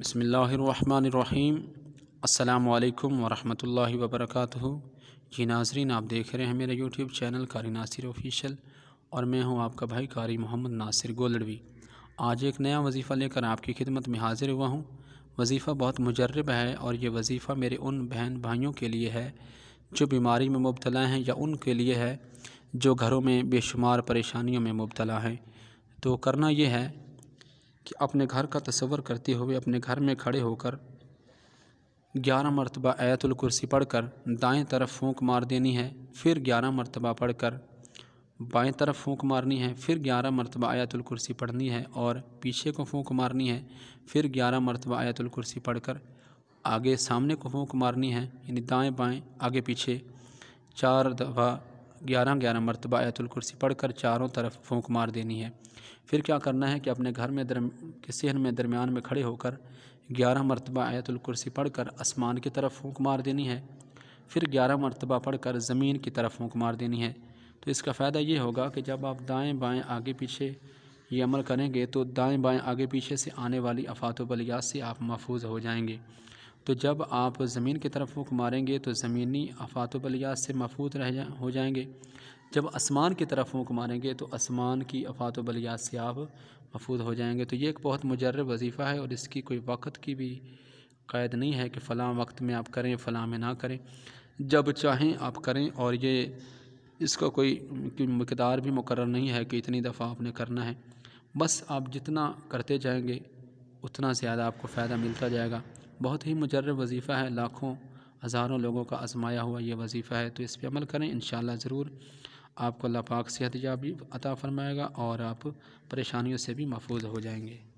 बसमीम् अल्लाम वरहमल वबरक जी नाजरीन आप देख रहे हैं मेरा यूट्यूब चैनल कारी नासिर ऑफिशियल और मैं हूं आपका भाई कारी मोहम्मद नासिर गोलड़वी आज एक नया वजीफ़ा लेकर आपकी खिदमत में हाज़िर हुआ हूं वजीफ़ा बहुत मुजरब है और ये वजीफ़ा मेरे उन बहन भाइयों के लिए है जो बीमारी में मुबतला हैं या उनके लिए है जो घरों में बेशुमार परेशानियों में मुबतला हैं तो करना यह है कि अपने घर का तस्वर करते हुए अपने घर में खड़े होकर ग्यारह मरतबा आयतुल कुर्सी पढ़कर दाएं तरफ फूंक मार देनी है फिर ग्यारह मरतबा पढ़कर बाएं तरफ फूंक मारनी है फिर ग्यारह मरतबा आयतुल कुर्सी पढ़नी है और पीछे को फूंक मारनी है फिर ग्यारह मरतबा आयतुल कुर्सी पढ़कर आगे सामने को फूंक मारनी है यानी दाएं बाएं आगे पीछे चार दफ़ा ग्यारह ग्यारह मरतबा आयतुलकुर्सी पढ़ कर चारों तरफ फूंक मार देनी है फिर क्या करना है कि अपने घर में दरम के सहन में दरमियान में खड़े होकर ग्यारह मरतबा आयतुलकुर्सी पढ़ कर आसमान की तरफ फूंक मार देनी है फिर ग्यारह मरतबा पढ़ कर ज़मीन की तरफ फूंक मार देनी है तो इसका फ़ायदा ये होगा कि जब आप दाएँ बाएँ आगे पीछे ये अमल करेंगे तो दाएँ बाएँ आगे पीछे से आने वाली अफात वलियात से आप महफूज हो जाएंगे तो जब आप ज़मीन की तरफ फूक मारेंगे तो ज़मीनी आफात अफातबलियात से महफूज रह जा हो जाएंगे जब आसमान की तरफ फूक मारेंगे तो आसमान की आफात बलियात से आप महफूज हो जाएंगे तो ये एक बहुत मुजर्रब वजीफ़ा है और इसकी कोई वक्त की भी कैद नहीं है कि फ़लाँ वक्त में आप करें फ़लाँ में ना करें जब चाहें आप करें और ये इसका कोई मकदार भी मुकर नहीं है कि इतनी दफ़ा आपने करना है बस आप जितना करते जाएंगे उतना ज़्यादा आपको फ़ायदा मिलता जाएगा बहुत ही मुजर वजीफ़ा है लाखों हज़ारों लोगों का आजमाया हुआ ये वजीफ़ा है तो इस पर अमल करें इन ज़रूर आपको लापाक सेहत याबी अता फ़रमाएगा और आप परेशानियों से भी महफूज हो जाएंगे